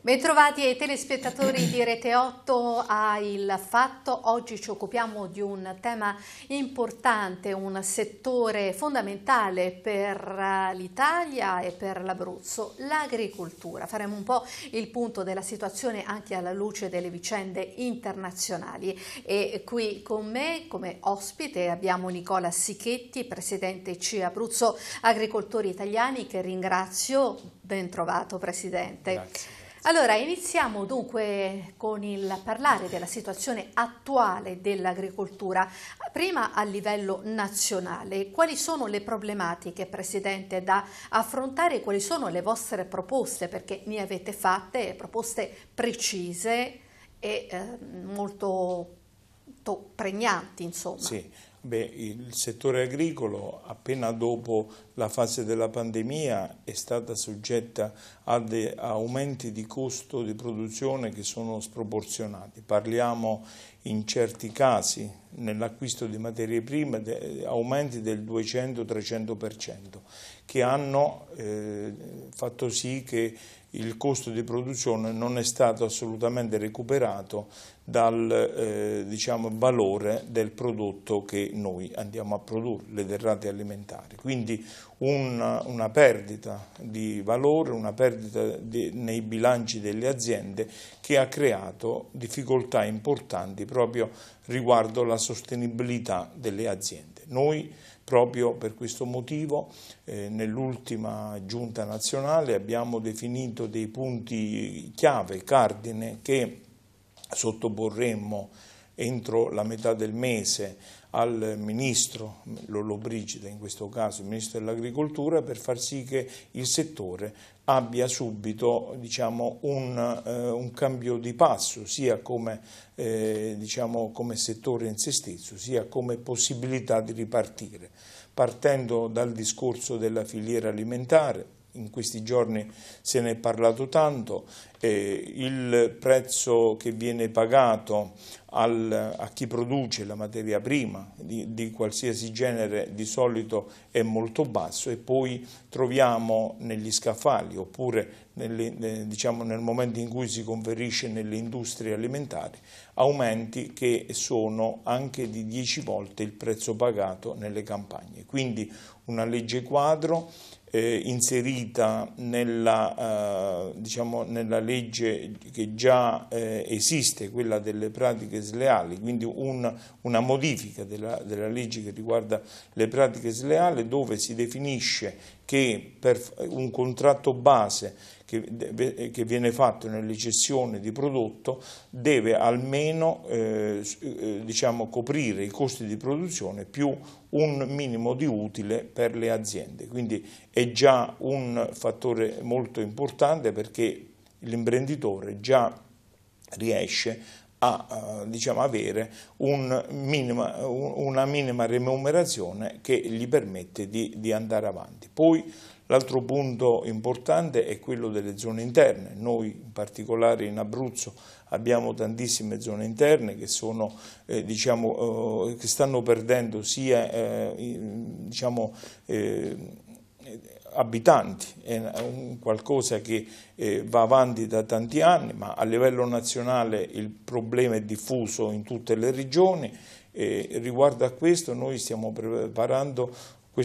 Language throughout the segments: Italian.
Bentrovati ai telespettatori di Rete 8 a Il Fatto. Oggi ci occupiamo di un tema importante, un settore fondamentale per eh, l'Italia e per l'Abruzzo, l'agricoltura. Faremo un po' il punto della situazione anche alla luce delle vicende internazionali. E qui con me come ospite abbiamo Nicola Sichetti, presidente C Abruzzo Agricoltori Italiani, che ringrazio. Ben trovato Presidente. Grazie. Allora, iniziamo dunque con il parlare della situazione attuale dell'agricoltura. Prima a livello nazionale, quali sono le problematiche, Presidente, da affrontare? Quali sono le vostre proposte? Perché ne avete fatte proposte precise e eh, molto pregnanti, insomma. Sì. Beh, il settore agricolo appena dopo la fase della pandemia è stata soggetta a aumenti di costo di produzione che sono sproporzionati. Parliamo in certi casi nell'acquisto di materie prime di aumenti del 200-300% che hanno eh, fatto sì che il costo di produzione non è stato assolutamente recuperato dal eh, diciamo, valore del prodotto che noi andiamo a produrre, le derrate alimentari. Quindi un, una perdita di valore, una perdita di, nei bilanci delle aziende che ha creato difficoltà importanti proprio riguardo la sostenibilità delle aziende. Noi proprio per questo motivo eh, nell'ultima giunta nazionale abbiamo definito dei punti chiave, cardine che sottoporremmo entro la metà del mese al ministro Lollobrigida, in questo caso il ministro dell'agricoltura, per far sì che il settore abbia subito diciamo, un, eh, un, cambio di passo, sia come, eh, diciamo, come settore in se stesso, sia come possibilità di ripartire, partendo dal discorso della filiera alimentare, in questi giorni se ne è parlato tanto, eh, il prezzo che viene pagato al, a chi produce la materia prima di, di, qualsiasi genere di solito è molto basso e poi troviamo negli scaffali oppure nelle, diciamo, nel momento in cui si conferisce nelle industrie alimentari aumenti che sono anche di 10 volte il prezzo pagato nelle campagne. Quindi una legge quadro eh, inserita nella, eh, diciamo, nella, legge che già eh, esiste, quella delle pratiche sleali, quindi un, una modifica della, della, legge che riguarda le pratiche sleali dove si definisce che per un contratto base che, eh, che viene fatto nelle cessioni di prodotto deve almeno eh, eh, diciamo, coprire i costi di produzione più un minimo di utile per le aziende. Quindi è già un fattore molto importante perché l'imprenditore già riesce a diciamo, avere un minima, una minima remunerazione che gli permette di, di andare avanti. Poi L'altro punto importante è quello delle zone interne, noi in particolare in Abruzzo abbiamo tantissime zone interne che, sono, eh, diciamo, eh, che stanno perdendo sia eh, diciamo, eh, abitanti, è qualcosa che eh, va avanti da tanti anni, ma a livello nazionale il problema è diffuso in tutte le regioni. Eh, riguardo a questo noi stiamo preparando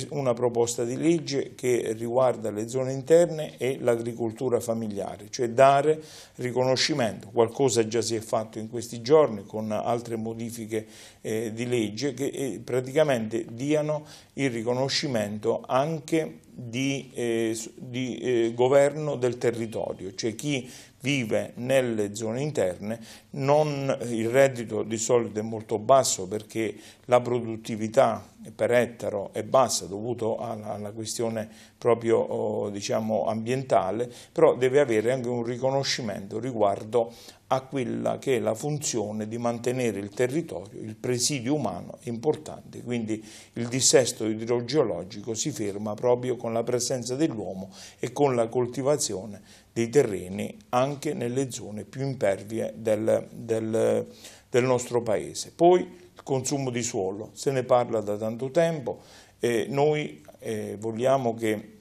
una proposta di legge che riguarda le zone interne e l'agricoltura familiare, cioè dare riconoscimento, qualcosa già si è fatto in questi giorni con altre modifiche eh, di legge che eh, praticamente diano il riconoscimento anche di, eh, di eh, governo del territorio, cioè chi vive nelle zone interne, non, eh, il reddito di solito è molto basso perché la produttività per ettaro è bassa dovuto alla, alla questione proprio oh, diciamo, ambientale, però deve avere anche un riconoscimento riguardo a quella che è la funzione di mantenere il territorio, il presidio umano è importante, quindi il dissesto idrogeologico si ferma proprio con la presenza dell'uomo e con la coltivazione dei terreni anche nelle zone più impervie del, del, del nostro paese. Poi il consumo di suolo, se ne parla da tanto tempo, eh, noi eh, vogliamo che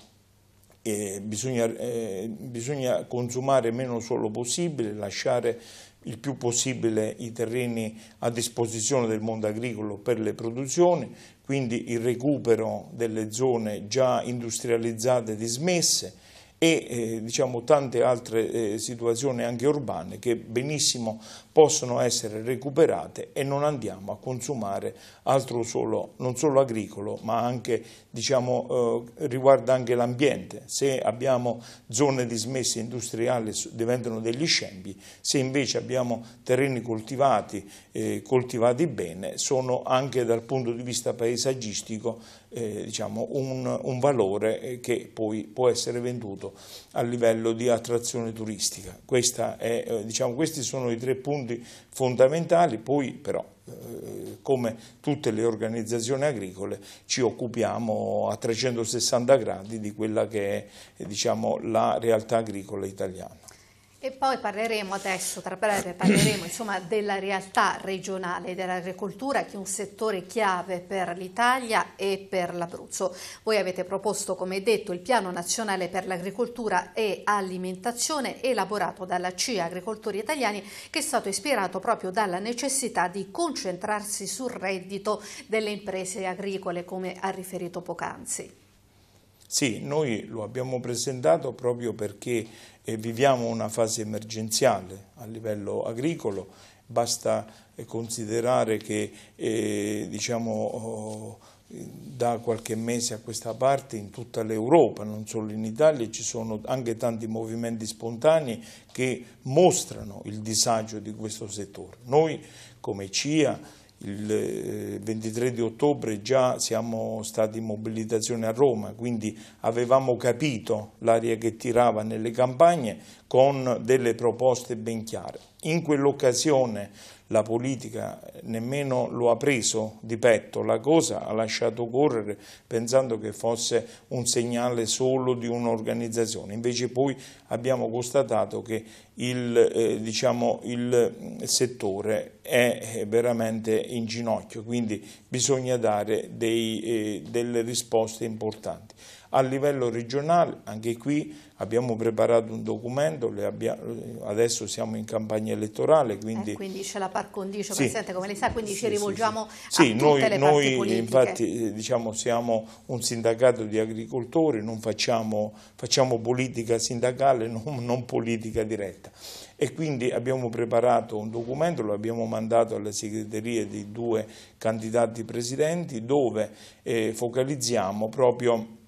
bisogna, eh, bisogna consumare meno suolo possibile, lasciare il più possibile i terreni a disposizione del mondo agricolo per le produzioni, quindi il recupero delle zone già industrializzate e dismesse, e eh, diciamo, tante altre eh, situazioni anche urbane che benissimo possono essere recuperate e non andiamo a consumare altro suolo, non solo agricolo, ma anche diciamo, eh, riguarda anche l'ambiente. Se abbiamo zone dismesse industriali diventano degli scempi, se invece abbiamo terreni coltivati, eh, coltivati bene, sono anche dal punto di vista paesaggistico eh, diciamo un, un, valore eh, che poi può essere venduto a livello di attrazione turistica. È, eh, diciamo, questi sono i tre punti fondamentali, poi però eh, come tutte le organizzazioni agricole ci occupiamo a 360 gradi di quella che è diciamo, la realtà agricola italiana. E poi parleremo adesso, tra breve, parleremo insomma, della realtà regionale dell'agricoltura, che è un settore chiave per l'Italia e per l'Abruzzo. Voi avete proposto, come detto, il Piano Nazionale per l'Agricoltura e Alimentazione, elaborato dalla CIA Agricoltori Italiani, che è stato ispirato proprio dalla necessità di concentrarsi sul reddito delle imprese agricole, come ha riferito poc'anzi. Sì, noi lo abbiamo presentato proprio perché eh, viviamo una fase emergenziale a livello agricolo, basta eh, considerare che eh, diciamo, oh, da qualche mese a questa parte in tutta l'Europa, non solo in Italia, ci sono anche tanti movimenti spontanei che mostrano il disagio di questo settore. Noi come CIA il 23 eh, di ottobre già siamo stati in mobilitazione a Roma, quindi avevamo capito l'aria che tirava nelle campagne, con delle proposte ben chiare. In quell'occasione la politica eh, nemmeno lo ha preso di petto, la cosa ha lasciato correre pensando che fosse un segnale solo di un'organizzazione, invece poi abbiamo constatato che il, eh, diciamo, il, mm, settore è eh, veramente in ginocchio, quindi bisogna dare dei, eh, delle risposte importanti. A livello regionale, anche qui abbiamo preparato un documento, abbiamo, adesso siamo in campagna elettorale. Quindi, eh, quindi c'è la par condicio, sì. Presidente, come lei sa, quindi sì, ci rivolgiamo sì, a sì, noi, le noi infatti eh, diciamo, siamo un sindacato di agricoltori, non facciamo, facciamo politica sindacale, non, non politica diretta e quindi abbiamo preparato un documento, lo abbiamo mandato alle segreterie dei due candidati presidenti dove eh, focalizziamo proprio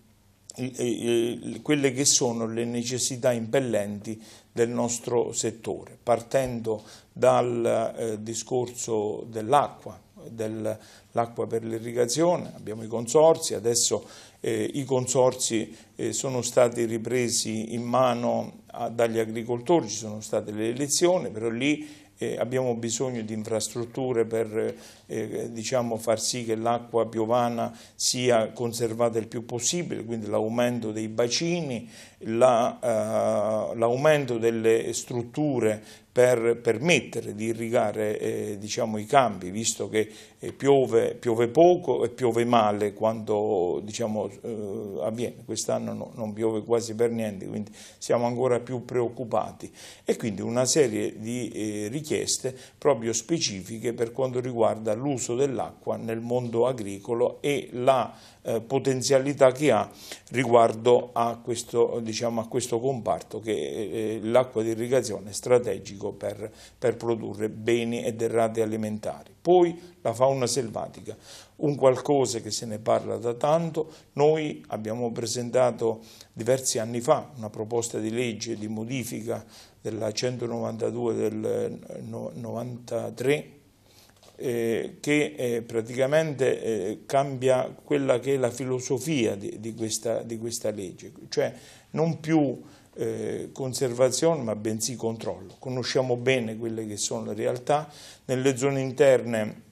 quelle che sono le necessità impellenti del nostro settore, partendo dal eh, discorso dell'acqua, dell'acqua per l'irrigazione, abbiamo i consorzi, adesso eh, i consorzi eh, sono stati ripresi in mano dagli agricoltori, ci sono state le elezioni, però lì eh, abbiamo bisogno di infrastrutture per eh, diciamo far sì che l'acqua piovana sia conservata il più possibile, quindi l'aumento dei bacini, l'aumento la, eh, delle strutture per permettere di irrigare eh, diciamo, i campi, visto che eh, piove, piove, poco e piove male quando diciamo, eh, avviene. Quest'anno no, non piove quasi per niente, quindi siamo ancora più preoccupati. E quindi una serie di eh, richieste proprio specifiche per quanto riguarda l'uso dell'acqua nel mondo agricolo e la eh, potenzialità che ha riguardo a questo, diciamo, a questo comparto che eh, l'acqua di irrigazione è strategico biologico per, per produrre beni e derrate alimentari. Poi la fauna selvatica, un qualcosa che se ne parla da tanto, noi abbiamo presentato diversi anni fa una proposta di legge di modifica della 192 del 93 eh, eh, che eh, praticamente eh, cambia quella che è la filosofia di, di, questa, di questa legge, cioè non più eh, conservazione, ma bensì controllo. Conosciamo bene quelle che sono le realtà, nelle zone interne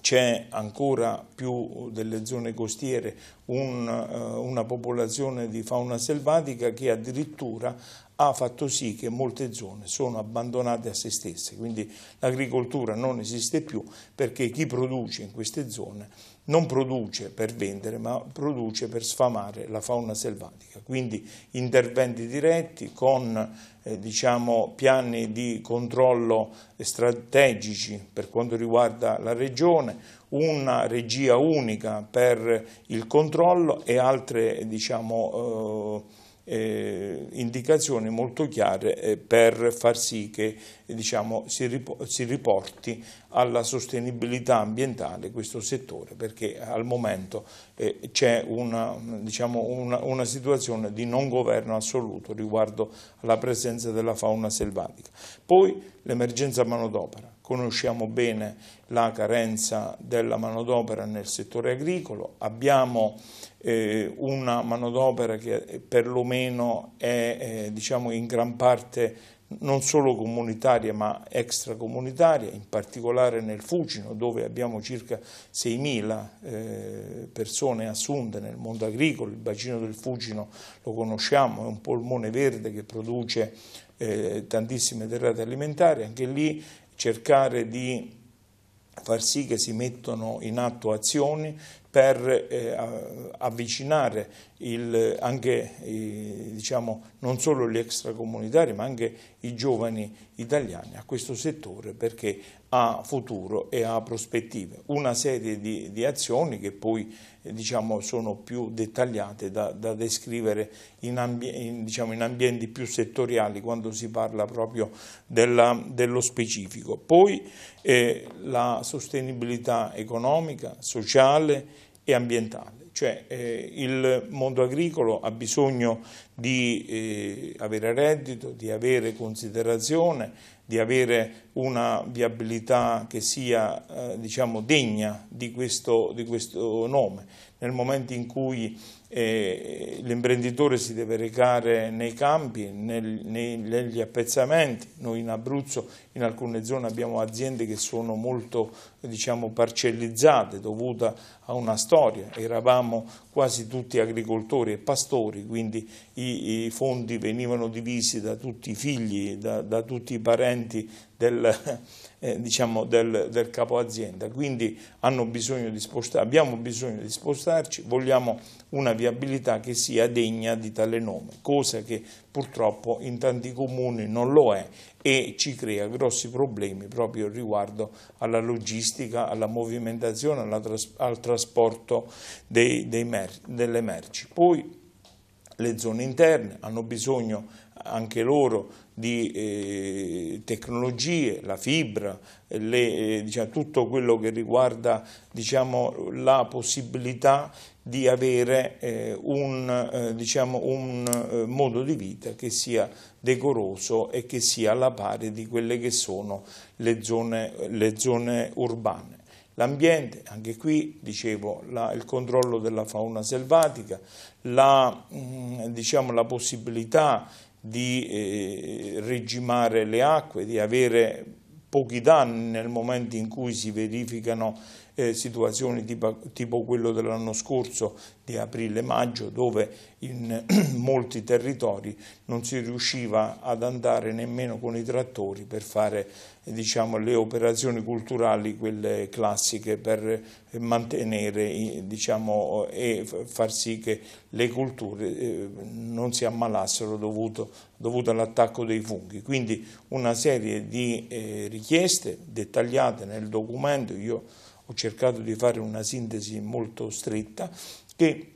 c'è ancora più delle zone costiere un, eh, una popolazione di fauna selvatica che addirittura ha fatto sì che molte zone sono abbandonate a se stesse, quindi l'agricoltura non esiste più perché chi produce in queste zone non produce per vendere, ma produce per sfamare la fauna selvatica. Quindi interventi diretti con eh, diciamo, piani di controllo strategici per quanto riguarda la regione, una regia unica per il controllo e altre diciamo, eh, eh indicazioni molto chiare eh, per far sì che diciamo, si, riporti alla sostenibilità ambientale questo settore perché al momento eh, c'è una, diciamo una, una, situazione di non governo assoluto riguardo alla presenza della fauna selvatica. Poi l'emergenza manodopera, conosciamo bene la carenza della manodopera nel settore agricolo, abbiamo eh, una manodopera che eh, perlomeno è eh, diciamo in gran parte non solo comunitaria ma extracomunitaria, in particolare nel Fucino dove abbiamo circa 6.000 eh, persone assunte nel mondo agricolo, il bacino del Fucino lo conosciamo, è un polmone verde che produce eh, tantissime derrate alimentari, anche lì cercare di far sì che si mettano in atto azioni per eh, avvicinare il, anche eh, diciamo, non solo gli extracomunitari ma anche i giovani italiani a questo settore perché ha futuro e ha prospettive. Una serie di, di azioni che poi eh, diciamo, sono più dettagliate da, da descrivere in, ambi in, diciamo, in, ambienti più settoriali quando si parla proprio della, dello specifico. Poi eh, la sostenibilità economica, sociale, e ambientale cioè eh, il mondo agricolo ha bisogno di eh, avere reddito, di avere considerazione, di avere una viabilità che sia eh, diciamo degna di questo, di questo, nome. Nel momento in cui eh, l'imprenditore si deve recare nei campi, nel, nei, negli appezzamenti, noi in Abruzzo in alcune zone abbiamo aziende che sono molto diciamo, parcellizzate dovute a una storia, eravamo eravamo quasi tutti agricoltori e pastori, quindi i, i fondi venivano divisi da tutti i figli, da, da tutti i parenti del eh, diciamo del, del capo azienda, quindi hanno bisogno di abbiamo bisogno di spostarci, vogliamo una viabilità che sia degna di tale nome, cosa che purtroppo in tanti comuni non lo è e ci crea grossi problemi proprio riguardo alla logistica, alla movimentazione, alla tras al trasporto dei, dei mer delle merci. Poi le zone interne hanno bisogno anche loro di eh, tecnologie, la fibra, le, eh, diciamo, tutto quello che riguarda diciamo, la possibilità di avere eh, un, eh, diciamo, un eh, modo di vita che sia decoroso e che sia alla pari di quelle che sono le zone, le zone urbane. L'ambiente, anche qui dicevo, la, il controllo della fauna selvatica, la, mh, mm, diciamo, la possibilità di eh, regimare le acque, di avere pochi danni nel momento in cui si verificano eh, situazioni tipo, tipo quello dell'anno scorso di aprile-maggio dove in molti territori non si riusciva ad andare nemmeno con i trattori per fare diciamo, le operazioni culturali, quelle classiche, per mantenere diciamo, e far sì che le culture eh, non si ammalassero dovuto, dovuto all'attacco dei funghi. Quindi una serie di eh, richieste dettagliate nel documento, io ho cercato di fare una sintesi molto stretta, che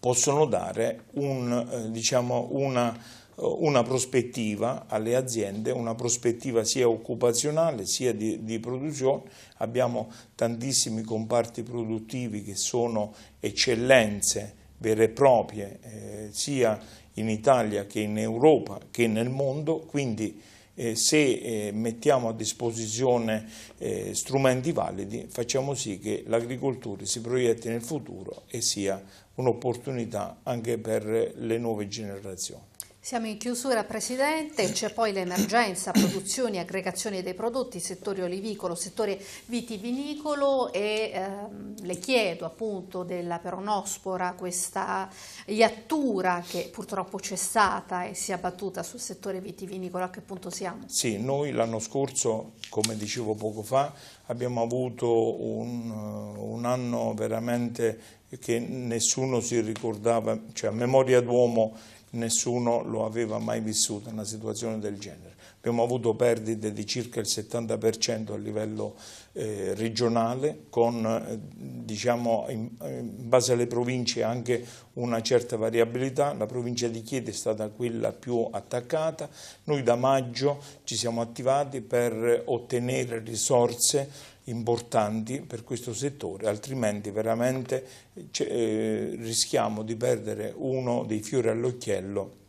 possono dare un, eh, diciamo, una, eh, una, prospettiva alle aziende, una prospettiva sia occupazionale sia di, di, produzione. Abbiamo tantissimi comparti produttivi che sono eccellenze vere e proprie, eh, sia in Italia che in Europa che nel mondo, quindi eh, se eh, mettiamo a disposizione eh, strumenti validi facciamo sì che l'agricoltura si proietti nel futuro e sia un'opportunità anche per le nuove generazioni. Siamo in chiusura Presidente, c'è poi l'emergenza, produzioni e aggregazioni dei prodotti, settore olivicolo, settore vitivinicolo e ehm, le chiedo appunto della peronospora, questa iattura che purtroppo c'è stata e si è abbattuta sul settore vitivinicolo, a che punto siamo? Sì, noi l'anno scorso, come dicevo poco fa, abbiamo avuto un, un anno veramente che nessuno si ricordava, cioè a memoria d'uomo nessuno lo aveva mai vissuto, una situazione del genere. Abbiamo avuto perdite di circa il 70% a livello eh, regionale con eh, diciamo, in, in, base alle province anche una certa variabilità, la provincia di Chieti è stata quella più attaccata, noi da maggio ci siamo attivati per ottenere risorse importanti per questo settore, altrimenti veramente cioè, eh, rischiamo di perdere uno dei fiori all'occhiello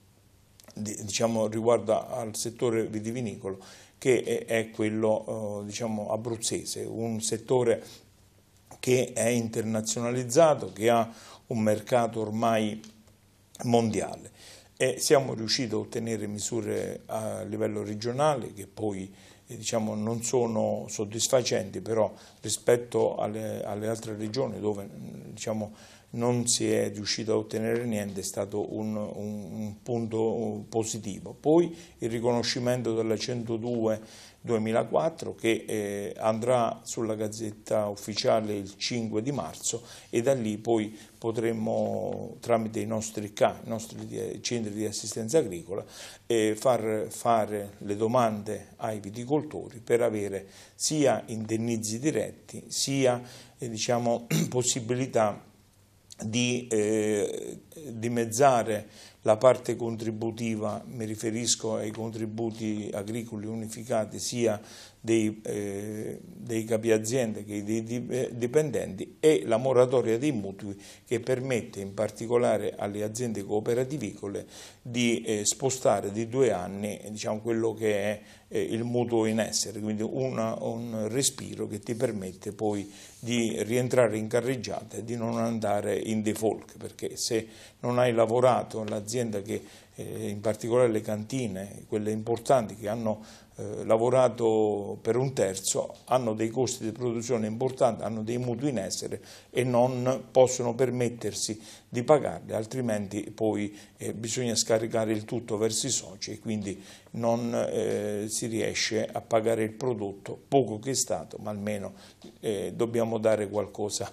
diciamo, riguardo al settore vitivinicolo che è quello eh, diciamo, abruzzese, un settore che è internazionalizzato, che ha un mercato ormai mondiale e siamo riusciti a ottenere misure a livello regionale che poi eh, diciamo, non sono soddisfacenti però rispetto alle, alle altre regioni dove diciamo, non si è riuscito a ottenere niente, è stato un, un, un punto positivo. Poi il riconoscimento della 102 2004 che eh, andrà sulla gazzetta ufficiale il 5 di marzo e da lì poi potremmo tramite i nostri CA, i nostri eh, centri di assistenza agricola, eh, far fare le domande ai viticoltori per avere sia indennizi diretti sia eh, diciamo, possibilità di eh, dimezzare la parte contributiva, mi riferisco ai contributi agricoli unificati sia dei, eh, dei capi aziende che dei eh, dipendenti e la moratoria dei mutui che permette in particolare alle aziende cooperativicole di eh, spostare di due anni diciamo, quello che è eh, il mutuo in essere, quindi una, un respiro che ti permette poi di rientrare in carreggiata e di non andare in default perché se non hai lavorato l'azienda un'azienda che eh, in particolare le cantine, quelle importanti che hanno eh, lavorato per un terzo, hanno dei costi di produzione importanti, hanno dei mutui in essere e non possono permettersi di pagarli, altrimenti poi eh, bisogna scaricare il tutto verso i soci e quindi non si riesce a pagare il prodotto, poco che è stato, ma almeno dobbiamo dare qualcosa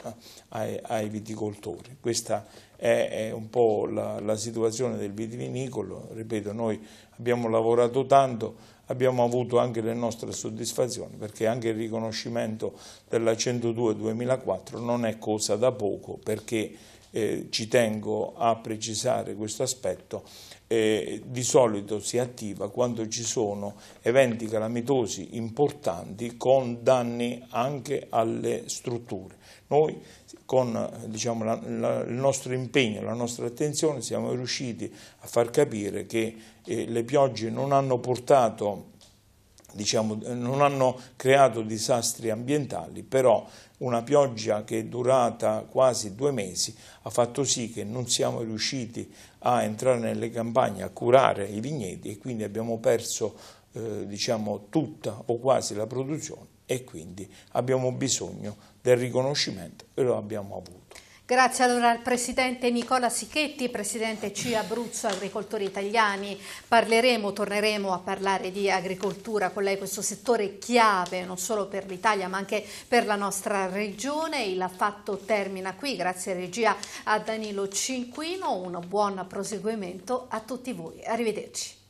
ai, viticoltori. Questa è, un po' la, la situazione del vitivinicolo, ripeto noi abbiamo lavorato tanto, abbiamo avuto anche le nostre soddisfazioni perché anche il riconoscimento della 102-2004 non è cosa da poco perché eh, ci tengo a precisare questo aspetto, eh, di solito si attiva quando ci sono eventi calamitosi importanti con danni anche alle strutture. Noi con diciamo, la, la, il nostro impegno, la nostra attenzione, siamo riusciti a far capire che eh, le piogge non hanno portato Diciamo, non hanno creato disastri ambientali, però una pioggia che è durata quasi due mesi ha fatto sì che non siamo riusciti a entrare nelle campagne, a curare i vigneti e quindi abbiamo perso eh, diciamo, tutta o quasi la produzione e quindi abbiamo bisogno del riconoscimento e lo abbiamo avuto. Grazie allora al Presidente Nicola Sichetti, Presidente C. Abruzzo Agricoltori Italiani. Parleremo, torneremo a parlare di agricoltura con lei, questo settore chiave non solo per l'Italia ma anche per la nostra regione. Il fatto termina qui, grazie regia a Danilo Cinquino, un buon proseguimento a tutti voi. Arrivederci.